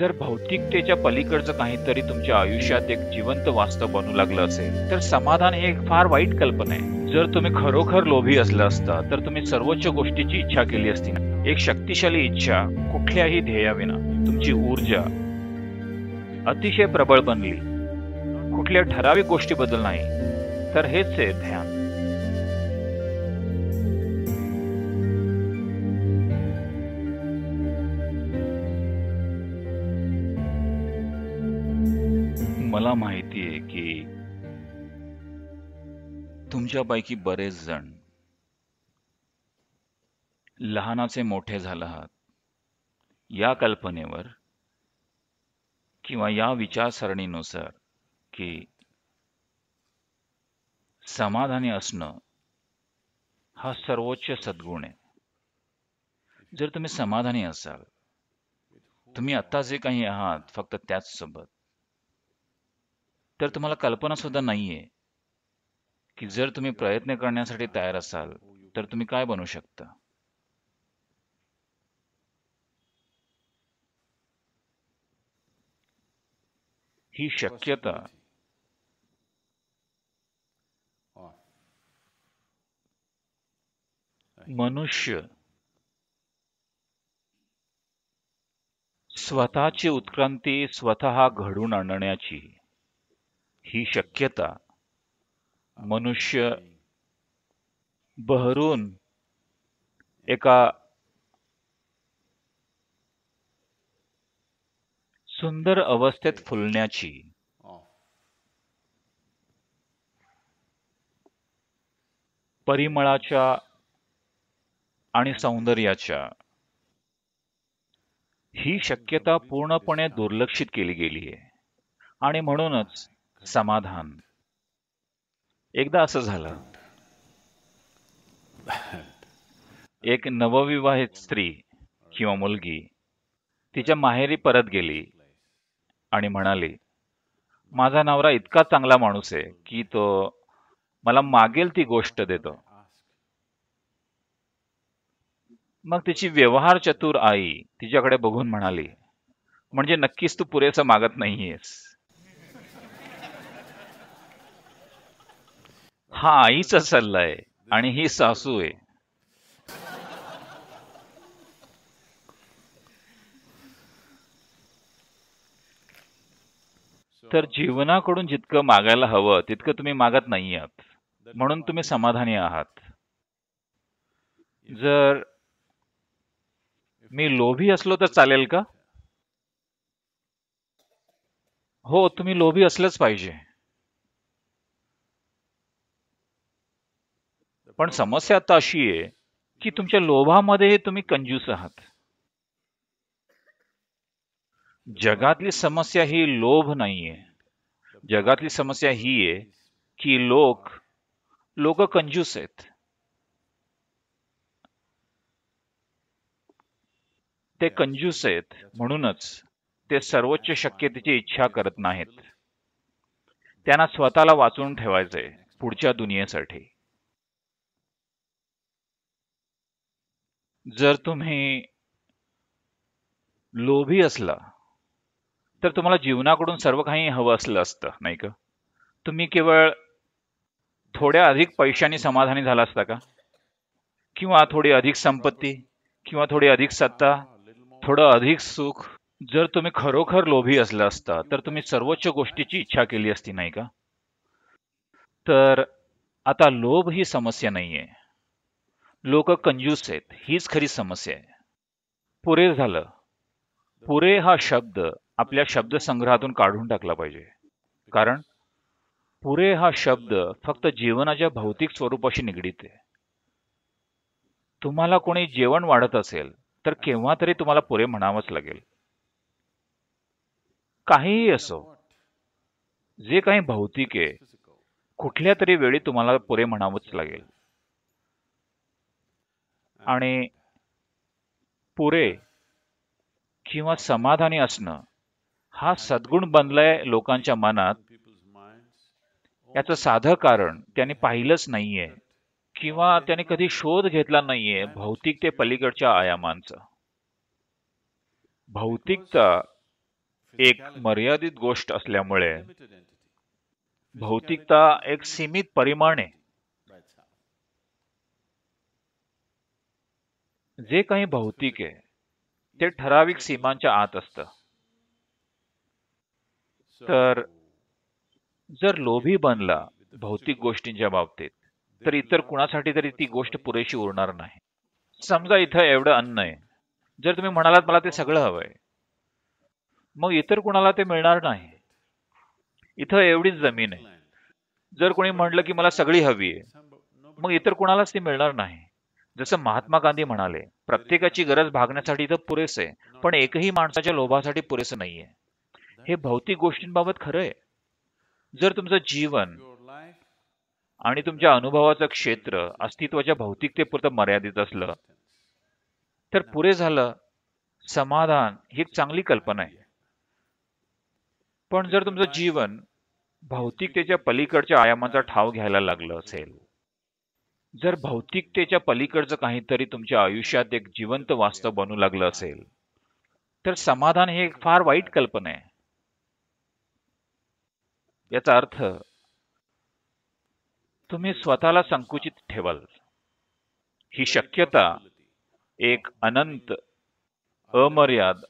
जर भौतिकतेच्या पलीकडचं काहीतरी तुमच्या आयुष्यात एक जिवंत वास्तव बनू लागलं असेल तर समाधान ही एक फार वाईट कल्पना आहे जर तुम्ही खरोखर लोभी असला असता तर तुम्ही सर्वोच्च गोष्टीची इच्छा केली असती एक शक्तिशाली इच्छा कुठल्याही ध्येयाविना तुमची ऊर्जा अतिशय प्रबळ बनली कुठल्या ठराविक बदल नाही तर हेच आहे ध्यान मला माहिती आहे की तुमच्यापैकी बरेच जण लहानाचे मोठे झाला आहात या कल्पनेवर किंवा या विचारसरणीनुसार की समाधानी असणं हा सर्वोच्च सद्गुण आहे जर तुम्ही समाधानी असाल तुम्ही आत्ता जे काही आहात फक्त त्याच सोबत तर तुम्हाला कल्पना नाही आहे की जर तुम्ही प्रयत्न करण्यासाठी तयार असाल तर तुम्ही काय बनू शकता ही शक्यता मनुष्य स्वतःची उत्क्रांती स्वतः घडून आणण्याची ही शक्यता मनुष्य बहरून एका सुंदर अवस्थेत फुलण्याची oh. परिमळाच्या आणि सौंदर्याच्या ही शक्यता पूर्णपणे दुर्लक्षित केली गेली आहे आणि म्हणूनच समाधान एकदा असं झालं एक नवविवाहित स्त्री किंवा मुलगी तिच्या माहेरी परत गेली आणि म्हणाली माझा नवरा इतका चांगला माणूस आहे की तो मला मागेल ती गोष्ट देतो मग तिची व्यवहार चतुर आई तिच्याकडे बघून म्हणाली म्हणजे नक्कीच तू पुरेसं मागत नाहीयेस हा आईचा सल्ला आहे आणि ही सासू आहे तर जीवनाकडून जितकं मागायला हवं तितकं तुम्ही मागत नाही आहात म्हणून तुम्ही समाधानी आहात जर मी लोभी असलो तर चालेल का हो तुम्ही लोभी असलंच पाहिजे पण समस्या आता अशी आहे की तुमच्या लोभामध्ये तुम्ही कंजूस आहात जगातली समस्या ही लोभ नाहीये जगातली समस्या ही आहे की लोक लोक कंजूस आहेत ते कंजूस आहेत म्हणूनच ते सर्वोच्च शक्यतेची इच्छा करत नाहीत त्यांना स्वतःला वाचून ठेवायचंय पुढच्या दुनियेसाठी जर तुम्ही लोभी असला तर तुम्हाला जीवनाकडून सर्व काही हवं असलं असतं नाही का तुम्ही केवळ थोड्या अधिक पैशांनी समाधानी झाला असता का किंवा थोडी अधिक संपत्ती किंवा थोडी अधिक सत्ता थोडं अधिक सुख जर तुम्ही खरोखर लोभी असला असता तर तुम्ही सर्वोच्च गोष्टीची इच्छा केली असती नाही का तर आता लोभ ही समस्या नाहीये लोक कंजूस आहेत हीच खरी समस्या आहे पुरे झालं पुरे हा शब्द आपल्या शब्दसंग्रहातून काढून टाकला पाहिजे कारण पुरे हा शब्द फक्त जीवनाच्या भौतिक स्वरूपाशी निगडीत आहे तुम्हाला कोणी जेवण वाढत असेल तर केव्हा तरी तुम्हाला पुरे म्हणावंच लागेल काहीही असो जे काही भौतिक आहे कुठल्या तरी वेळी तुम्हाला पुरे म्हणावंच लागेल आणि पुरे किंवा समाधानी असणं हा सद्गुण बनलाय लोकांच्या मनात याचं साधं कारण त्यांनी पाहिलंच नाहीये किंवा त्यांनी कधी शोध घेतला नाहीये भौतिक ते पलीकडच्या आयामांचा भौतिकता एक मर्यादित गोष्ट असल्यामुळे भौतिकता एक सीमित परिमाण आहे जे काही भौतिक आहे ते ठराविक सीमांच्या आत असत तर जर लोभी बनला भौतिक गोष्टींच्या बाबतीत तर इतर कुणासाठी तरी ती गोष्ट पुरेशी उरणार नाही समजा इथं एवढं अन्न आहे जर तुम्ही म्हणालात मला ते सगळं हवंय मग इतर कुणाला ते मिळणार नाही इथं एवढीच जमीन आहे जर कोणी म्हटलं की मला सगळी हवी आहे मग इतर कुणालाच ती मिळणार नाही जसं महात्मा गांधी म्हणाले प्रत्येकाची गरज भागण्यासाठी तर पुरेसे पण एकही माणसाच्या लोभासाठी पुरेसं नाहीये हे भौतिक गोष्टींबाबत खरं आहे जर तुमचं जीवन आणि तुमच्या अनुभवाचं क्षेत्र अस्तित्वाच्या भौतिकतेपुरतं मर्यादित असलं तर पुरे झालं समाधान ही एक चांगली कल्पना आहे पण जर तुमचं जीवन भौतिकतेच्या पलीकडच्या आयामाचा ठाव घ्यायला लागलं असेल जर भौतिकतेच्या पलीकडचं काहीतरी तुमच्या आयुष्यात एक जिवंत वास्तव बनू लागलं असेल तर समाधान हे एक फार वाईट कल्पना आहे याचा अर्थ तुम्ही स्वतःला संकुचित ठेवाल ही शक्यता एक अनंत अमर्याद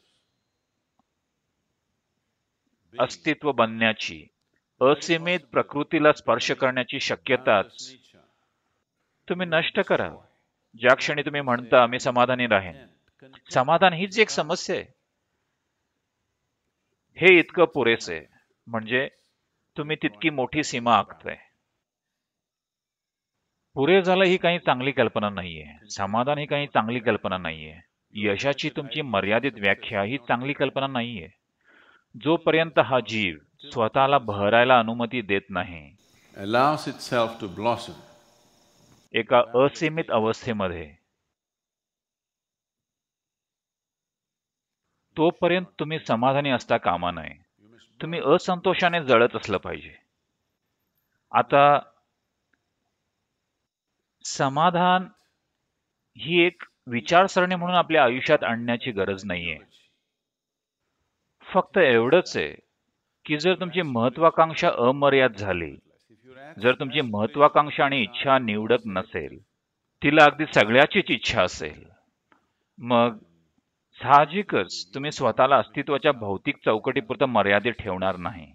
अस्तित्व बनण्याची असीमित प्रकृतीला स्पर्श करण्याची शक्यताच तुम्ही नष्ट करा ज्या क्षणी तुम्ही म्हणता मी समाधानी राहीन समाधान हीच एक समस्या आहे हे इतकं पुरेसे म्हणजे तुम्ही तितकी मोठी सीमा आखताय पुरे झालं ही काही चांगली कल्पना नाहीये समाधान ही काही चांगली कल्पना नाहीये यशाची तुमची मर्यादित व्याख्या ही चांगली कल्पना नाहीये जोपर्यंत हा जीव स्वतःला बहरायला अनुमती देत नाही एका असीमित अवस्थेमध्ये तोपर्यंत तुम्ही समाधानी असता कामा नये तुम्ही असंतोषाने जळत असलं पाहिजे आता समाधान ही एक विचारसरणी म्हणून आपल्या आयुष्यात आणण्याची गरज नाहीये फक्त एवढंच आहे की जर तुमची महत्वाकांक्षा अमर्याद झाली जर तुमची महत्वाकांक्षा आणि इच्छा निवडक नसेल तिला अगदी सगळ्याचीच इच्छा असेल मग साहजिकच तुम्ही स्वतःला अस्तित्वाच्या भौतिक चौकटीपुरतं मर्यादित ठेवणार नाही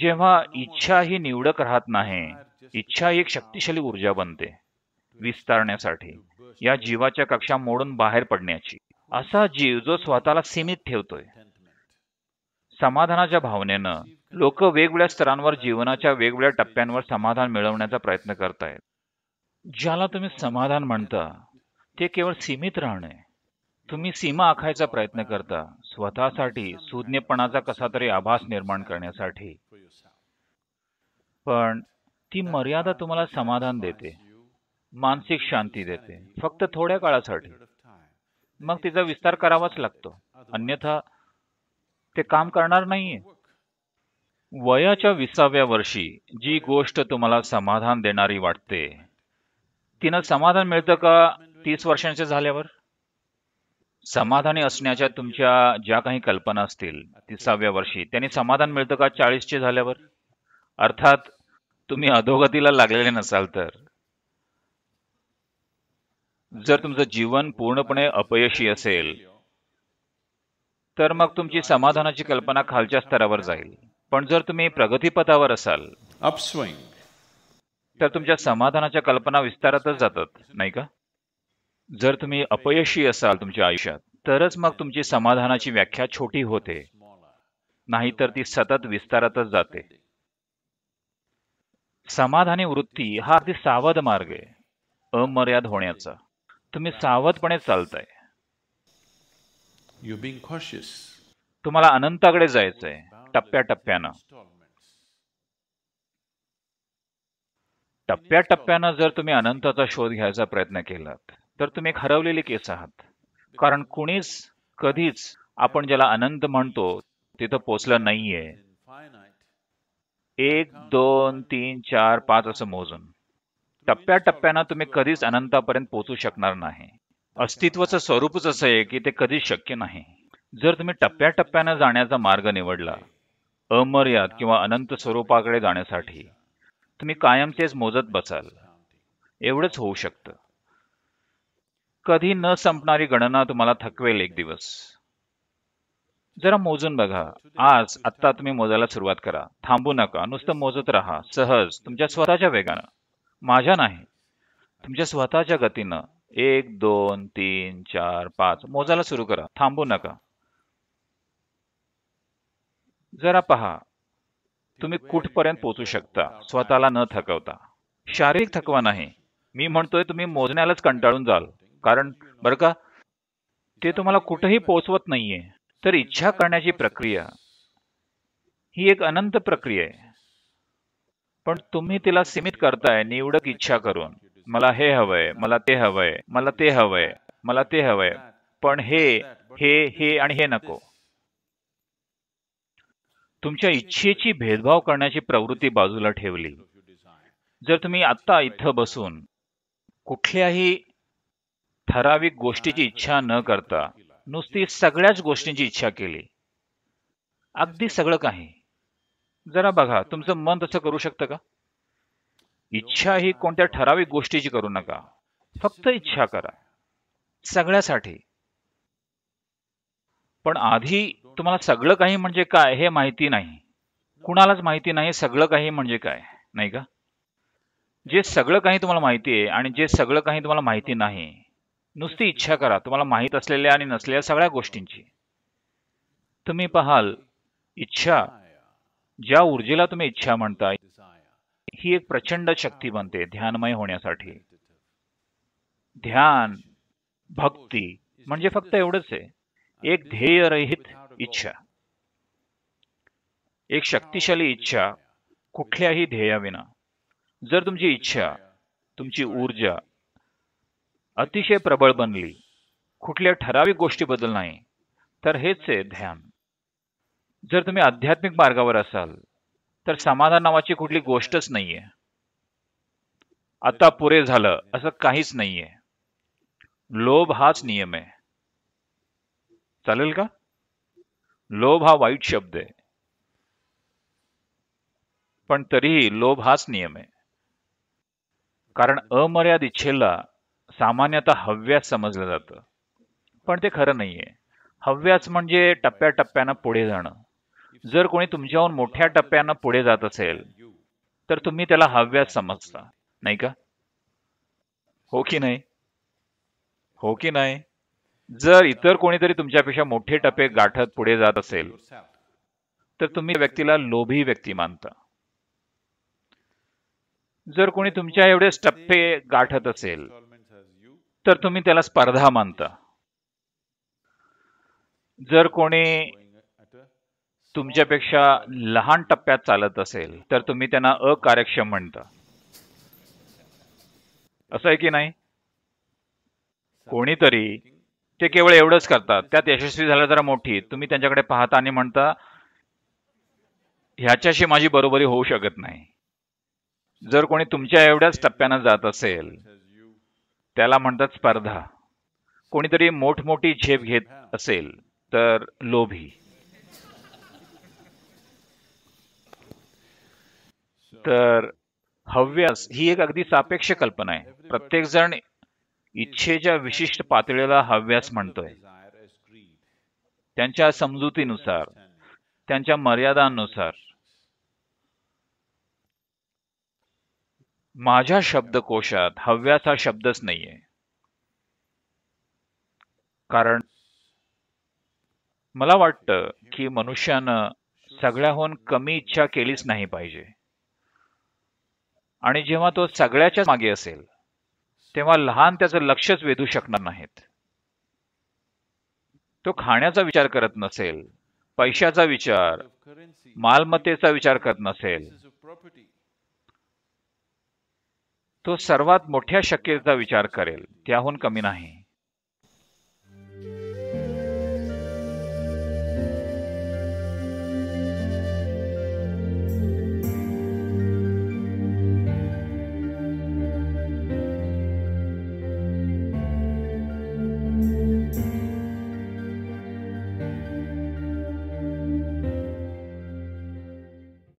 जेव्हा इच्छा ही निवडक राहत नाही इच्छा ही एक शक्तिशाली ऊर्जा बनते विस्तारण्यासाठी या जीवाच्या कक्षा मोडून बाहेर पडण्याची असा जीव जो स्वतःला सीमित ठेवतोय समाधानाच्या भावनेनं लोक वेगवेगळ्या स्तरांवर जीवनाच्या वेगवेगळ्या टप्प्यांवर समाधान मिळवण्याचा प्रयत्न करतायत ज्याला तुम्ही समाधान म्हणता ते केवळ सीमित राहणे तुम्ही सीमा आखायचा प्रयत्न करता स्वतःसाठी सुज्ञपणाचा कसा तरी आभास निर्माण करण्यासाठी पण ती मर्यादा तुम्हाला समाधान देते मानसिक शांती देते फक्त थोड्या काळासाठी मग तिचा विस्तार करावाच लागतो अन्यथा ते काम करणार नाहीये वयाच्या विसाव्या वर्षी जी गोष्ट तुम्हाला समाधान देणारी वाटते तिनं समाधान मिळतं का तीस वर्षांच्या झाल्यावर समाधानी असण्याच्या तुमच्या ज्या काही कल्पना असतील तिसाव्या वर्षी त्यांनी समाधान मिळतं का चाळीसचे झाल्यावर अर्थात तुम्ही अधोगतीला लागलेले नसाल तर जर तुमचं जीवन पूर्णपणे अपयशी असेल तर मग तुमची समाधानाची कल्पना खालच्या स्तरावर जाईल पण जर तुम्ही प्रगतीपथावर असाल अपस्विंग तर तुमच्या समाधानाच्या कल्पना विस्तारातच जातात नाही का जर तुम्ही अपयशी असाल तुमच्या आयुष्यात तरच मग तुमची समाधानाची व्याख्या छोटी होते नाहीतर ती सतत विस्तारातच जाते समाधानी वृत्ती हा अगदी सावध मार्ग आहे अमर्याद होण्याचा तुम्ही सावधपणे चालताय तुम्हाला अनंताकडे जायचंय टप्प्याटप्प्यानं टप्प्याटप्प्यानं जर तुम्ही अनंताचा शोध घ्यायचा प्रयत्न केलात तर तुम्ही एक हरवलेले केस आहात कारण कुणीच कधीच आपण ज्याला अनंत म्हणतो तिथं पोचलं नाहीये एक दोन तीन चार पाच असं मोजून टप्प्याटप्प्यानं तुम्ही कधीच अनंतापर्यंत पोहोचू शकणार नाही अस्तित्वाचं स्वरूपच असं आहे की ते कधीच शक्य नाही जर तुम्ही टप्प्याटप्प्यानं जाण्याचा मार्ग निवडला अमर्याद किंवा अनंत स्वरूपाकडे जाण्यासाठी तुम्ही कायम तेच मोजत बसाल एवढंच होऊ शकतं कधी न संपणारी गणना तुम्हाला थकवेल एक दिवस जरा मोजून बघा आज आत्ता तुम्ही मोजायला सुरुवात करा थांबू नका नुसतं मोजत राहा सहज तुमच्या स्वतःच्या वेगानं माझ्या नाही तुमच्या स्वतःच्या गतीनं एक दोन तीन चार पाच मोजायला सुरू करा थांबू नका जरा पहा तुम्ही कुठपर्यंत पोहोचू शकता स्वतःला न थकवता शारीरिक थकवा नाही मी म्हणतोय तुम्ही मोजण्यालाच कंटाळून जाल कारण बरं का ते तुम्हाला कुठेही पोचवत नाहीये तर इच्छा करण्याची प्रक्रिया ही एक अनंत प्रक्रिया आहे पण तुम्ही तिला सीमित करताय निवडक इच्छा करून मला हे हवंय मला ते हवंय मला ते हवंय मला ते हवंय पण हे हे हे आणि हे नको तुमच्या इच्छेची भेदभाव करण्याची प्रवृत्ती बाजूला ठेवली जर तुम्ही आत्ता इथं बसून कुठल्याही ठराविक गोष्टीची इच्छा न करता नुसती सगळ्याच गोष्टींची इच्छा केली अगदी सगळं काही जरा बघा तुमचं मन तसं करू शकतं का इच्छा ही कोणत्या ठराविक गोष्टीची करू नका फक्त इच्छा करा सगळ्यासाठी पण आधी तुम्हाला सगळं काही म्हणजे काय हे माहिती नाही कुणालाच माहिती नाही सगळं काही म्हणजे काय नाही का जे सगळं काही तुम्हाला माहिती आहे आणि जे सगळं काही तुम्हाला माहिती नाही नुसती इच्छा करा तुम्हाला माहीत असलेल्या आणि नसलेल्या सगळ्या गोष्टींची तुम्ही पाहाल इच्छा ज्या ऊर्जेला तुम्ही इच्छा म्हणता ही एक प्रचंड शक्ती बनते ध्यानमय होण्यासाठी ध्यान भक्ती म्हणजे फक्त एवढंच आहे एक ध्येयरहित इच्छा एक शक्तिशाली इच्छा कुठल्याही ध्येयाविना जर तुमची इच्छा तुमची ऊर्जा अतिशय प्रबळ बनली कुठल्या ठराविक बदल नाही तर हेच आहे ध्यान जर तुम्ही आध्यात्मिक मार्गावर असाल तर समाधान नावाची कुठली गोष्टच नाहीये आता पुरे झालं असं काहीच नाहीये लोभ हाच नियम आहे चालेल का लोभ हा वाईट शब्द आहे पण तरीही लोभ हाच नियम आहे कारण अमर्याद इच्छेला सामान्यत हव्यास समजलं जातं पण ते खरं नाहीये हव्यास म्हणजे टप्प्याटप्प्यानं पुढे जाणं जर कोणी तुमच्याहून मोठ्या टप्प्यानं पुढे जात असेल तर तुम्ही त्याला हव्यास समजता नाही का हो की नाही हो की नाही जर इतर कोणीतरी तुमच्यापेक्षा मोठे टपे गाठत पुढे जात असेल तर तुम्ही व्यक्तीला लोभी व्यक्ती मानता जर कोणी तुमच्या एवढेच टप्पे गाठत असेल तर तुम्ही त्याला स्पर्धा मानता जर कोणी तुमच्यापेक्षा लहान टप्प्यात चालत असेल तर तुम्ही त्यांना अकार्यक्षम म्हणता असं आहे की नाही कोणीतरी ते केवळ एवढंच करतात त्यात यशस्वी झाल्या जरा मोठी तुम्ही त्यांच्याकडे पाहता आणि म्हणता ह्याच्याशी माझी बरोबरी होऊ शकत नाही जर कोणी तुमच्या एवढ्याच टप्प्यानं जात असेल त्याला म्हणतात स्पर्धा कोणीतरी मोठमोठी झेप घेत असेल तर लोभी तर हव्यास ही एक अगदी सापेक्ष कल्पना आहे प्रत्येक जण इच्छेच्या विशिष्ट पातळीला हव्यास म्हणतोय त्यांच्या समजुतीनुसार त्यांच्या मर्यादांनुसार माझ्या शब्दकोशात हव्यास हा शब्दच नाहीये कारण मला वाटतं की मनुष्यानं सगळ्याहून कमी इच्छा केलीच नाही पाहिजे आणि जेव्हा तो सगळ्याच्या मागे असेल तेव्हा लहान त्याचं लक्षच वेधू शकणार नाहीत तो खाण्याचा विचार करत नसेल पैशाचा विचार मालमत्तेचा विचार करत नसेल तो सर्वात मोठ्या शक्यतेचा विचार करेल त्याहून कमी नाही